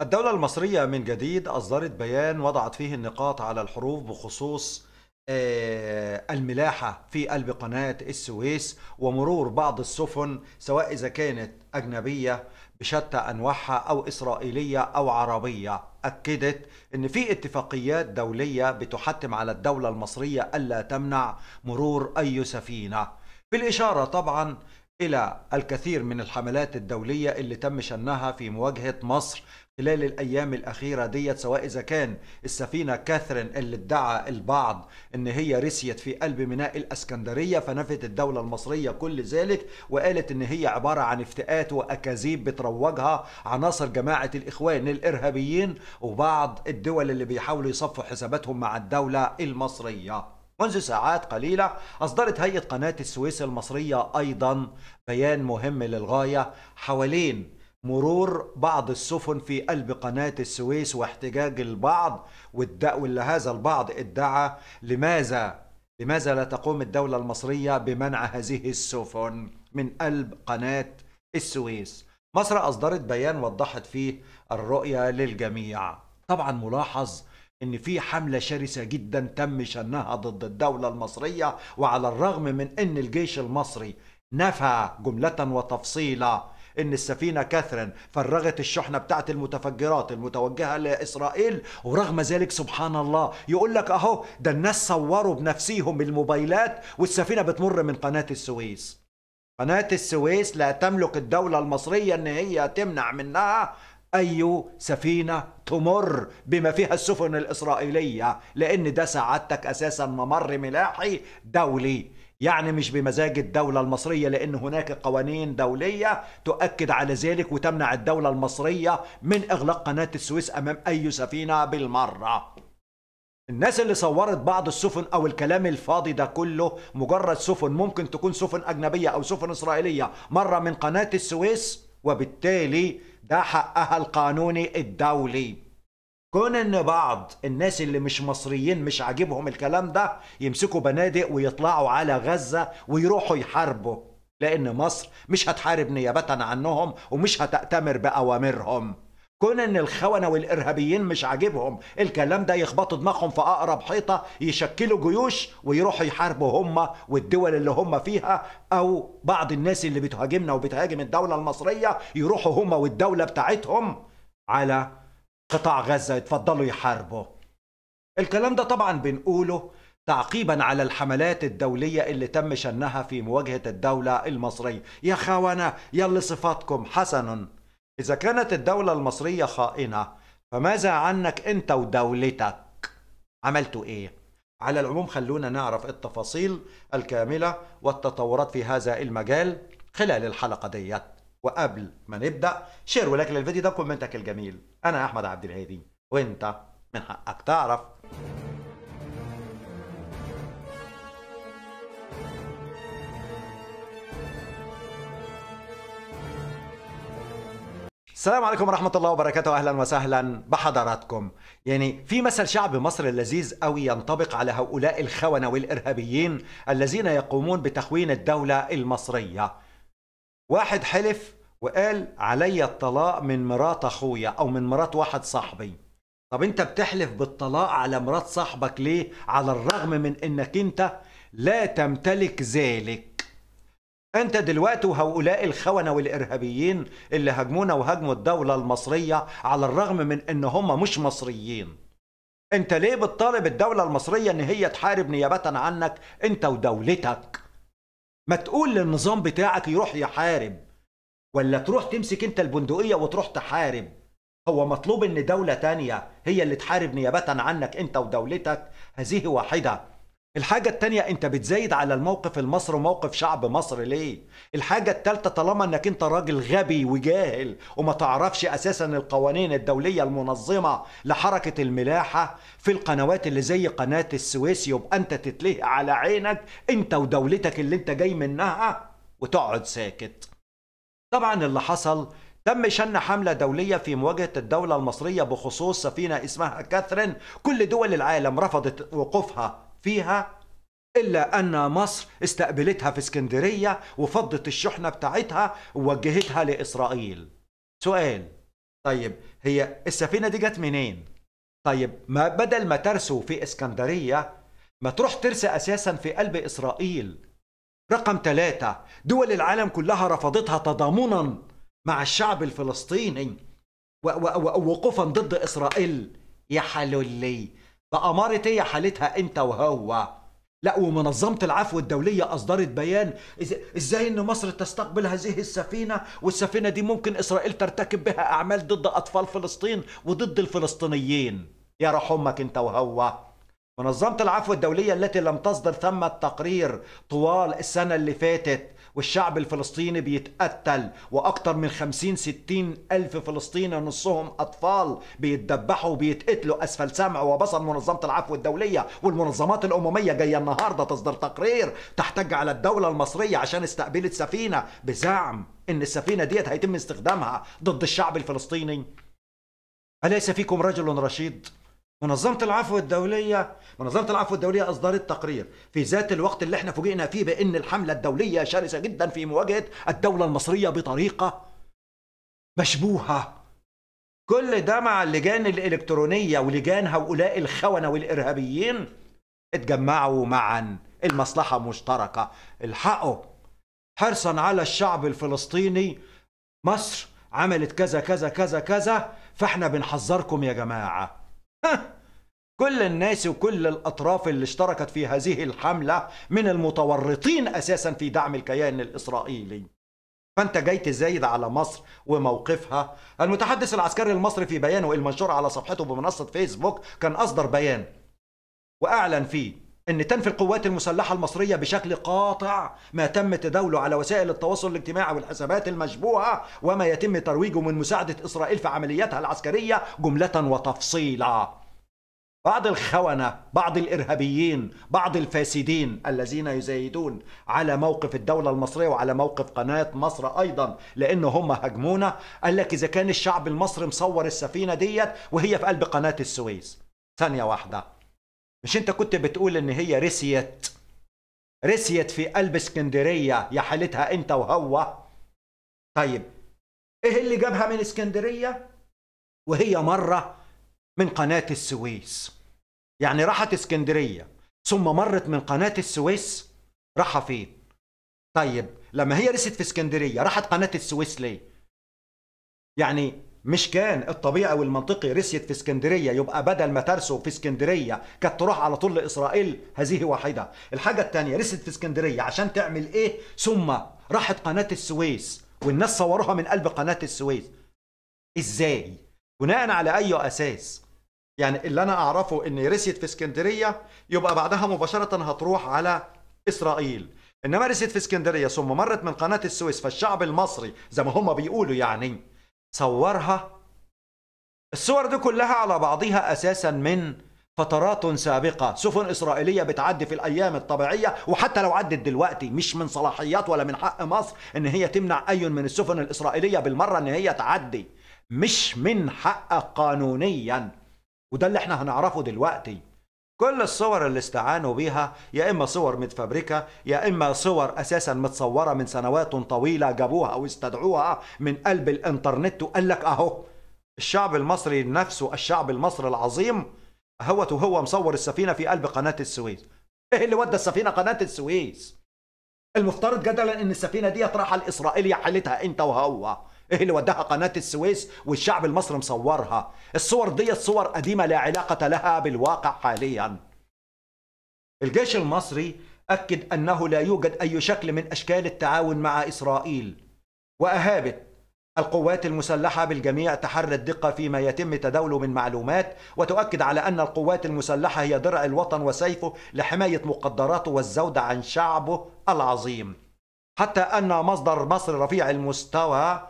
الدولة المصرية من جديد أصدرت بيان وضعت فيه النقاط على الحروف بخصوص آه، الملاحة في قلب قناة السويس ومرور بعض السفن سواء إذا كانت أجنبية بشتى أنواعها أو إسرائيلية أو عربية أكدت أن في اتفاقيات دولية بتحتم على الدولة المصرية ألا تمنع مرور أي سفينة بالإشارة طبعا إلى الكثير من الحملات الدولية اللي تم شنها في مواجهة مصر خلال الأيام الأخيرة ديت سواء إذا كان السفينة كاثرين اللي ادعى البعض إن هي رسيت في قلب ميناء الأسكندرية فنفت الدولة المصرية كل ذلك وقالت إن هي عبارة عن افتئات وأكاذيب بتروجها عناصر جماعة الإخوان الإرهابيين وبعض الدول اللي بيحاولوا يصفوا حساباتهم مع الدولة المصرية منذ ساعات قليلة أصدرت هيئة قناة السويس المصرية أيضا بيان مهم للغاية حوالين مرور بعض السفن في قلب قناة السويس واحتجاج البعض والدأو اللي هذا البعض ادعى لماذا لماذا لا تقوم الدولة المصرية بمنع هذه السفن من قلب قناة السويس مصر أصدرت بيان وضحت فيه الرؤية للجميع طبعا ملاحظ ان في حمله شرسه جدا تم شنها ضد الدوله المصريه وعلى الرغم من ان الجيش المصري نفى جمله وتفصيلا إن السفينة كاثرين فرغت الشحنة بتاعت المتفجرات المتوجهة لإسرائيل ورغم ذلك سبحان الله يقول لك أهو ده الناس صوروا بنفسيهم الموبايلات والسفينة بتمر من قناة السويس قناة السويس لا تملك الدولة المصرية إن هي تمنع منها أي سفينة تمر بما فيها السفن الإسرائيلية لأن ده سعادتك أساسا ممر ملاحي دولي يعني مش بمزاج الدولة المصرية لأن هناك قوانين دولية تؤكد على ذلك وتمنع الدولة المصرية من إغلاق قناة السويس أمام أي سفينة بالمرة الناس اللي صورت بعض السفن او الكلام الفاضي ده كله مجرد سفن ممكن تكون سفن اجنبيه او سفن اسرائيليه مره من قناه السويس وبالتالي ده حقها القانوني الدولي كون ان بعض الناس اللي مش مصريين مش عاجبهم الكلام ده يمسكوا بنادق ويطلعوا على غزة ويروحوا يحاربوا لان مصر مش هتحارب نيابة عنهم ومش هتأتمر بأوامرهم كون ان الخونة والارهابيين مش عاجبهم الكلام ده يخبطوا دماغهم في اقرب حيطة يشكلوا جيوش ويروحوا يحاربوا هم والدول اللي هم فيها او بعض الناس اللي بتهاجمنا وبتهاجم الدولة المصرية يروحوا هم والدولة بتاعتهم على قطاع غزة يتفضلوا يحاربوا الكلام ده طبعا بنقوله تعقيبا على الحملات الدولية اللي تم شنها في مواجهة الدولة المصرية يا خونة يلي صفاتكم حسن إذا كانت الدولة المصرية خائنة فماذا عنك أنت ودولتك عملتوا إيه على العموم خلونا نعرف التفاصيل الكاملة والتطورات في هذا المجال خلال الحلقة ديت وقبل ما نبدا شير ولايك للفيديو ده وكومنتك الجميل انا احمد عبد الهادي وانت من حقك تعرف السلام عليكم ورحمة الله وبركاته أهلا وسهلا بحضراتكم يعني في مثل شعب مصر اللذيذ قوي ينطبق على هؤلاء الخونة والإرهابيين الذين يقومون بتخوين الدولة المصرية واحد حلف وقال علي الطلاق من مرات اخويا او من مرات واحد صاحبي طب انت بتحلف بالطلاق على مرات صاحبك ليه على الرغم من انك انت لا تمتلك ذلك انت دلوقتي وهؤلاء الخونة والارهابيين اللي هاجمونا وهاجموا الدولة المصرية على الرغم من ان هم مش مصريين انت ليه بتطالب الدولة المصرية ان هي تحارب نيابة عنك انت ودولتك ما تقول للنظام بتاعك يروح يحارب ولا تروح تمسك انت البندقية وتروح تحارب هو مطلوب ان دولة تانية هي اللي تحارب نيابة عنك انت ودولتك هذه واحدة الحاجة التانية انت بتزايد على الموقف المصري وموقف شعب مصر ليه الحاجة التالتة طالما انك انت راجل غبي وجاهل وما تعرفش اساسا القوانين الدولية المنظمة لحركة الملاحة في القنوات اللي زي قناة السويس يبقى انت تتلهي على عينك انت ودولتك اللي انت جاي منها وتقعد ساكت طبعا اللي حصل تم شن حملة دولية في مواجهة الدولة المصرية بخصوص سفينة اسمها كاثرين كل دول العالم رفضت وقوفها فيها إلا أن مصر استقبلتها في اسكندرية وفضت الشحنة بتاعتها ووجهتها لإسرائيل سؤال طيب هي السفينة دي جت منين؟ طيب ما بدل ما ترسو في اسكندرية ما تروح ترسى أساسا في قلب إسرائيل رقم ثلاثة دول العالم كلها رفضتها تضامنا مع الشعب الفلسطيني ووقوفا ضد إسرائيل يا حلولي بأمارة هي حالتها أنت وهو لا ومنظمة العفو الدولية أصدرت بيان إزاي إن مصر تستقبل هذه السفينة والسفينة دي ممكن إسرائيل ترتكب بها أعمال ضد أطفال فلسطين وضد الفلسطينيين يا رح أمك أنت وهو منظمة العفو الدولية التي لم تصدر ثمة تقرير طوال السنة اللي فاتت والشعب الفلسطيني بيتقتل واكثر من 50 60 ألف فلسطيني نصهم أطفال بيتدبحوا وبيتقتلوا أسفل سمع وبصر منظمة العفو الدولية والمنظمات الأممية جاية النهاردة تصدر تقرير تحتج على الدولة المصرية عشان استقبلت سفينة بزعم إن السفينة ديت هيتم استخدامها ضد الشعب الفلسطيني أليس فيكم رجل رشيد؟ منظمة العفو الدولية منظمة العفو الدولية أصدرت تقرير في ذات الوقت اللي احنا فوجئنا فيه بأن الحملة الدولية شرسة جدا في مواجهة الدولة المصرية بطريقة مشبوهة كل ده مع اللجان الإلكترونية ولجان هؤلاء الخونة والإرهابيين اتجمعوا معا المصلحة مشتركة الحقوا حرصا على الشعب الفلسطيني مصر عملت كذا كذا كذا كذا فاحنا بنحذركم يا جماعه كل الناس وكل الأطراف اللي اشتركت في هذه الحملة من المتورطين أساسا في دعم الكيان الإسرائيلي فأنت جاي تزايد على مصر وموقفها المتحدث العسكري المصري في بيانه المنشور على صفحته بمنصة فيسبوك كان أصدر بيان وأعلن فيه أن تنفي القوات المسلحة المصرية بشكل قاطع ما تم تداوله على وسائل التواصل الاجتماعي والحسابات المشبوهة وما يتم ترويجه من مساعدة إسرائيل في عملياتها العسكرية جملة وتفصيلا بعض الخونة بعض الإرهابيين بعض الفاسدين الذين يزايدون على موقف الدولة المصرية وعلى موقف قناة مصر أيضا لأن هم هجمونا قال لك إذا كان الشعب المصري مصور السفينة ديت وهي في قلب قناة السويس ثانية واحدة مش انت كنت بتقول ان هي رسيت رسيت في قلب اسكندريه يا حالتها انت وهو طيب ايه اللي جابها من اسكندريه وهي مره من قناه السويس يعني راحت اسكندريه ثم مرت من قناه السويس راحه فين طيب لما هي رست في اسكندريه راحت قناه السويس ليه يعني مش كان الطبيعي والمنطقي رسيت في اسكندريه يبقى بدل ما ترسو في اسكندريه كانت تروح على طول لاسرائيل هذه واحده الحاجه الثانيه رست في اسكندريه عشان تعمل ايه ثم راحت قناه السويس والناس صوروها من قلب قناه السويس ازاي بناء على اي اساس يعني اللي انا اعرفه ان رسيت في اسكندريه يبقى بعدها مباشره هتروح على اسرائيل انما رست في اسكندريه ثم مرت من قناه السويس فالشعب المصري زي ما هم بيقولوا يعني صورها الصور دي كلها على بعضها أساسا من فترات سابقة سفن إسرائيلية بتعدي في الأيام الطبيعية وحتى لو عدت دلوقتي مش من صلاحيات ولا من حق مصر إن هي تمنع أي من السفن الإسرائيلية بالمرة إن هي تعدي مش من حق قانونيا وده اللي احنا هنعرفه دلوقتي كل الصور اللي استعانوا بيها يا إما صور متفبركة يا إما صور أساسا متصورة من سنوات طويلة جابوها أو استدعوها من قلب الإنترنت وقال لك أهو الشعب المصري نفسه الشعب المصري العظيم هو وهو مصور السفينة في قلب قناة السويس إيه اللي ودى السفينة قناة السويس المفترض جدلا ان السفينه دي راح الاسرائيلي حالتها انت وهو ايه اللي وداها قناه السويس والشعب المصري مصورها الصور دي صور قديمه لا علاقه لها بالواقع حاليا الجيش المصري اكد انه لا يوجد اي شكل من اشكال التعاون مع اسرائيل واهابت القوات المسلحه بالجميع تحرى الدقه فيما يتم تداوله من معلومات وتؤكد على ان القوات المسلحه هي درع الوطن وسيفه لحمايه مقدراته والزود عن شعبه العظيم حتى ان مصدر مصر رفيع المستوى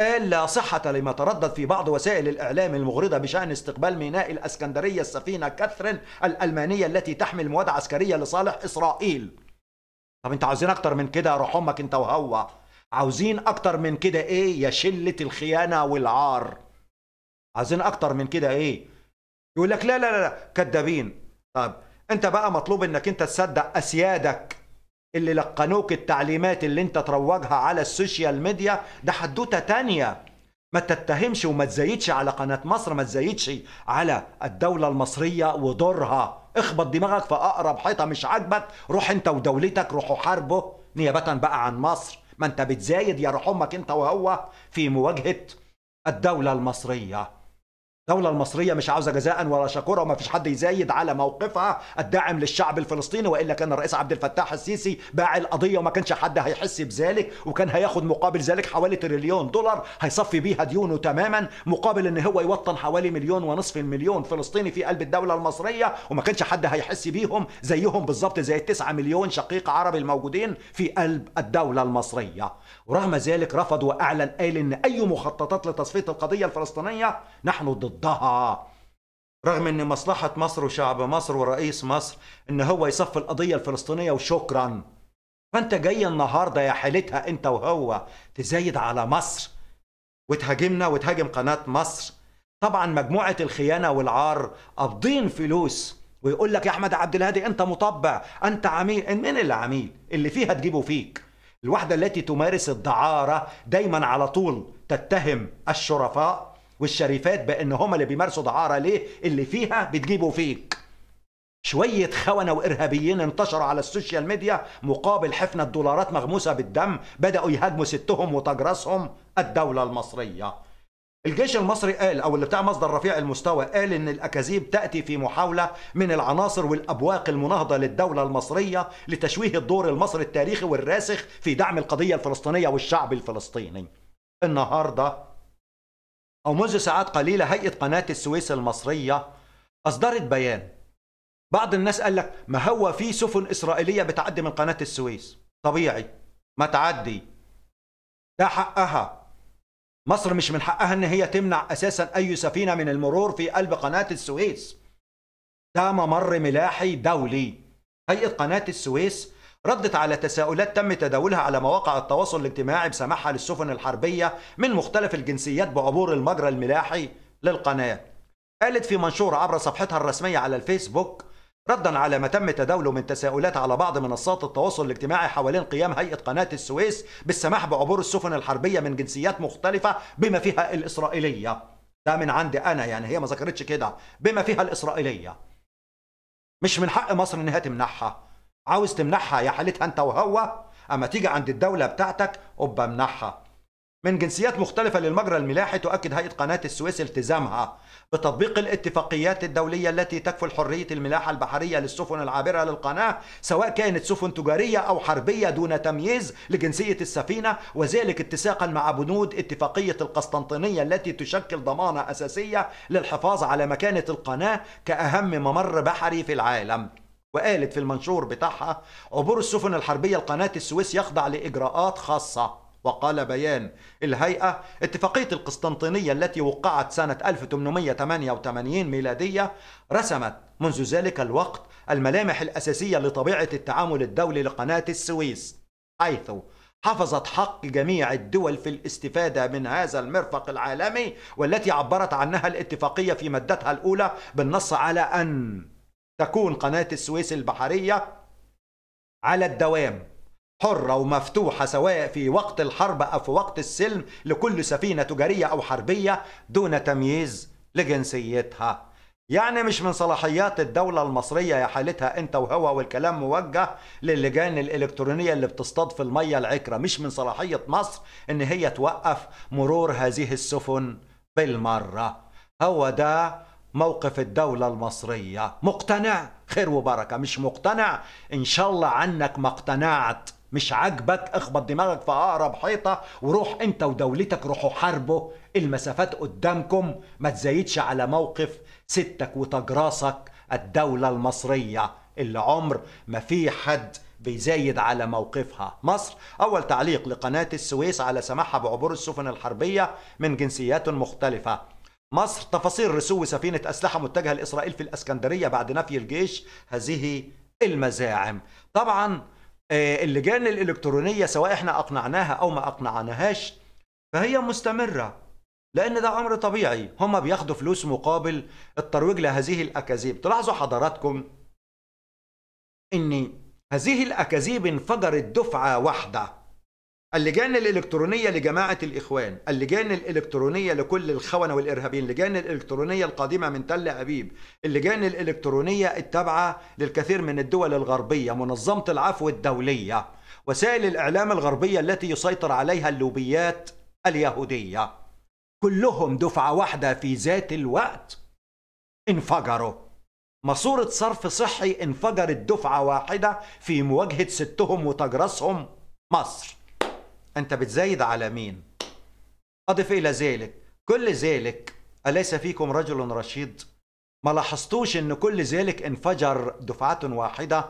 لا صحة لما تردد في بعض وسائل الإعلام المغرضة بشأن استقبال ميناء الأسكندرية السفينة كاثرين الألمانية التي تحمل مواد عسكرية لصالح إسرائيل طب انتوا عاوزين أكتر من كده روح أمك انت وهو عاوزين أكتر من كده إيه يا شلة الخيانة والعار عاوزين أكتر من كده إيه يقول لك لا لا لا كدابين طب انت بقى مطلوب انك انت تصدق اسيادك اللي لقنوك التعليمات اللي انت تروجها على السوشيال ميديا ده حدوته تانية ما تتهمش وما تزايدش على قناة مصر ما تزايدش على الدولة المصرية ودورها اخبط دماغك في اقرب حيطة مش عاجبك روح انت ودولتك روحوا حاربه نيابة بقى عن مصر ما انت بتزايد يا روح امك انت وهو في مواجهة الدولة المصرية الدولة المصرية مش عاوزة جزاء ولا شكورة وما فيش حد يزايد على موقفها الداعم للشعب الفلسطيني وإلا كان الرئيس عبد الفتاح السيسي باع القضية وما كانش حد هيحس بذلك وكان هياخد مقابل ذلك حوالي تريليون دولار هيصفي بيها ديونه تماما مقابل إن هو يوطن حوالي مليون ونصف المليون فلسطيني في قلب الدولة المصرية وما كانش حد هيحس بيهم زيهم بالظبط زي التسعة مليون شقيق عربي الموجودين في قلب الدولة المصرية ورغم ذلك رفض وأعلن قال إن أي مخططات لتصفية القضية الفلسطينية نحن ضدها رغم ان مصلحة مصر وشعب مصر ورئيس مصر ان هو يصفي القضية الفلسطينية وشكرا فانت جاي النهاردة يا حالتها انت وهو تزايد على مصر وتهاجمنا وتهاجم قناة مصر طبعا مجموعة الخيانة والعار قابضين فلوس ويقول لك يا احمد عبد الهادي انت مطبع انت عميل مين اللي عميل اللي فيها تجيبه فيك الوحدة التي تمارس الدعارة دايما على طول تتهم الشرفاء والشريفات بأن هم اللي بيمارسوا دعارة ليه اللي فيها بتجيبوا فيك شوية خونة وإرهابيين انتشروا على السوشيال ميديا مقابل حفنة دولارات مغموسة بالدم بدأوا يهاجموا ستهم وتجرسهم الدولة المصرية الجيش المصري قال او اللي بتاع مصدر رفيع المستوى قال ان الاكاذيب تاتي في محاوله من العناصر والابواق المناهضه للدوله المصريه لتشويه الدور المصري التاريخي والراسخ في دعم القضيه الفلسطينيه والشعب الفلسطيني. النهارده او منذ ساعات قليله هيئه قناه السويس المصريه اصدرت بيان. بعض الناس قال لك ما هو في سفن اسرائيليه بتعدي من قناه السويس. طبيعي ما تعدي ده حقها مصر مش من حقها ان هي تمنع اساسا اي سفينه من المرور في قلب قناه السويس ده ممر ملاحي دولي هيئه قناه السويس ردت على تساؤلات تم تداولها على مواقع التواصل الاجتماعي بسماحها للسفن الحربيه من مختلف الجنسيات بعبور المجرى الملاحي للقناه قالت في منشور عبر صفحتها الرسميه على الفيسبوك ردا على ما تم تداوله من تساؤلات على بعض منصات التواصل الاجتماعي حوالين قيام هيئة قناة السويس بالسماح بعبور السفن الحربية من جنسيات مختلفة بما فيها الإسرائيلية ده من عندي أنا يعني هي ما ذكرتش كده بما فيها الإسرائيلية مش من حق مصر إنها تمنحها عاوز تمنحها يا حالتها أنت وهو أما تيجي عند الدولة بتاعتك أبقى امنحها من جنسيات مختلفة للمجرى الملاحي تؤكد هيئة قناة السويس التزامها بتطبيق الاتفاقيات الدولية التي تكفل حرية الملاحة البحرية للسفن العابرة للقناة سواء كانت سفن تجارية أو حربية دون تمييز لجنسية السفينة وذلك اتساقا مع بنود اتفاقية القسطنطينية التي تشكل ضمانة أساسية للحفاظ على مكانة القناة كأهم ممر بحري في العالم وقالت في المنشور بتاعها عبور السفن الحربية لقناة السويس يخضع لإجراءات خاصة وقال بيان الهيئة اتفاقية القسطنطينية التي وقعت سنة 1888 ميلادية رسمت منذ ذلك الوقت الملامح الأساسية لطبيعة التعامل الدولي لقناة السويس حيث حفظت حق جميع الدول في الاستفادة من هذا المرفق العالمي والتي عبرت عنها الاتفاقية في مادتها الأولى بالنص على أن تكون قناة السويس البحرية على الدوام حرة ومفتوحة سواء في وقت الحرب أو في وقت السلم لكل سفينة تجارية أو حربية دون تمييز لجنسيتها يعني مش من صلاحيات الدولة المصرية يا حالتها انت وهو والكلام موجه للجان الإلكترونية اللي بتصطاد في المية العكرة مش من صلاحية مصر ان هي توقف مرور هذه السفن بالمرة هو ده موقف الدولة المصرية مقتنع خير وبركة مش مقتنع ان شاء الله عنك ما اقتنعت مش عاجبك اخبط دماغك في اقرب حيطه وروح انت ودولتك روحوا حاربوا المسافات قدامكم ما تزايدش على موقف ستك وتجراسك الدوله المصريه اللي عمر ما في حد بيزايد على موقفها مصر أول تعليق لقناة السويس على سماحها بعبور السفن الحربية من جنسيات مختلفة مصر تفاصيل رسو سفينة أسلحة متجهة لإسرائيل في الأسكندرية بعد نفي الجيش هذه المزاعم طبعا آه، اللجان الالكترونيه سواء احنا اقنعناها او ما اقنعناهاش فهي مستمره لان ده امر طبيعي هم بياخدوا فلوس مقابل الترويج لهذه الاكاذيب تلاحظوا حضراتكم ان هذه الاكاذيب انفجرت دفعه واحده اللجان الإلكترونية لجماعة الإخوان اللجان الإلكترونية لكل الخونة والإرهابيين اللجان الإلكترونية القادمة من تل أبيب اللجان الإلكترونية التابعة للكثير من الدول الغربية منظمة العفو الدولية وسائل الإعلام الغربية التي يسيطر عليها اللوبيات اليهودية كلهم دفعة واحدة في ذات الوقت انفجروا ماسورة صرف صحي انفجرت دفعة واحدة في مواجهة ستهم وتجرسهم مصر أنت بتزايد على مين أضف إلى ذلك كل ذلك أليس فيكم رجل رشيد ما لاحظتوش أن كل ذلك انفجر دفعة واحدة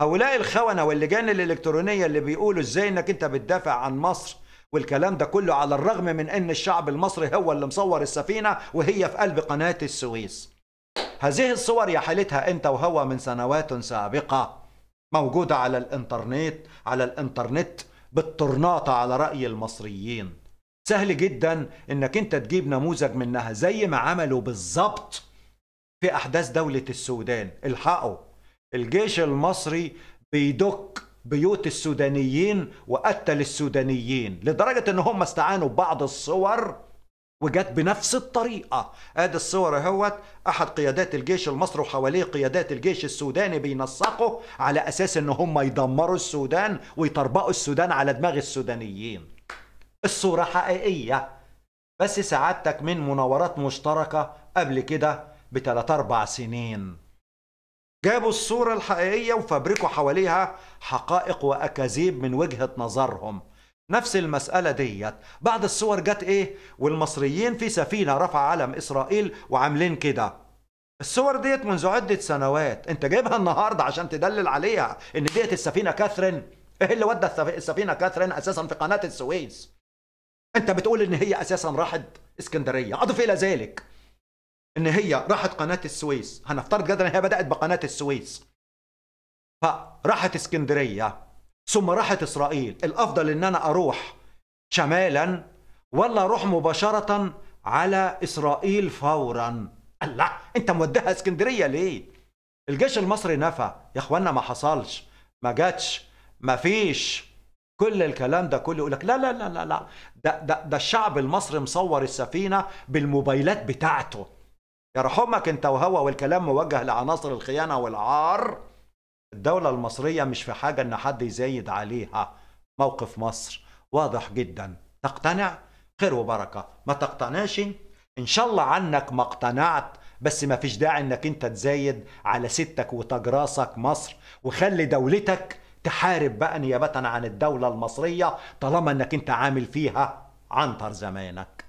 هؤلاء الخونة واللجان الإلكترونية اللي بيقولوا إزاي أنك أنت بتدافع عن مصر والكلام ده كله على الرغم من أن الشعب المصري هو اللي مصور السفينة وهي في قلب قناة السويس هذه الصور يا حالتها أنت وهو من سنوات سابقة موجودة على الإنترنت على الإنترنت بالطرناطة على رأي المصريين سهل جدا انك انت تجيب نموذج منها زي ما عملوا بالظبط في احداث دولة السودان الحقوا الجيش المصري بيدك بيوت السودانيين وقتل السودانيين لدرجة ان هم استعانوا ببعض الصور وجت بنفس الطريقة ادي الصور اهوت احد قيادات الجيش المصري وحواليه قيادات الجيش السوداني بينسقوا على اساس ان هم يدمروا السودان ويطربقوا السودان على دماغ السودانيين الصورة حقيقية بس سعادتك من مناورات مشتركة قبل كده بثلاث اربع سنين جابوا الصورة الحقيقية وفبركوا حواليها حقائق وأكاذيب من وجهة نظرهم نفس المسألة ديت بعد الصور جت ايه والمصريين في سفينة رفع علم اسرائيل وعاملين كده الصور ديت منذ عدة سنوات انت جايبها النهاردة عشان تدلل عليها ان ديت السفينة كاثرين ايه اللي ودى السفينة كاثرين اساسا في قناة السويس انت بتقول ان هي اساسا راحت اسكندرية اضف الى ذلك ان هي راحت قناة السويس هنفترض جدا ان هي بدأت بقناة السويس فراحت اسكندرية ثم راحت إسرائيل الأفضل أن أنا أروح شمالا ولا أروح مباشرة على إسرائيل فورا الله أنت موديها اسكندرية ليه الجيش المصري نفى يا أخوانا ما حصلش ما جاتش ما فيش كل الكلام ده كله يقول لك لا لا لا لا لا ده, ده, ده الشعب المصري مصور السفينة بالموبايلات بتاعته يا رحمك انت وهو والكلام موجه لعناصر الخيانة والعار الدولة المصرية مش في حاجة إن حد يزايد عليها موقف مصر واضح جدا تقتنع خير وبركة ما تقتنعش إن شاء الله عنك ما اقتنعت بس ما فيش داعي إنك أنت تزايد على ستك وتجراسك مصر وخلي دولتك تحارب بقى نيابة عن الدولة المصرية طالما إنك أنت عامل فيها عنتر زمانك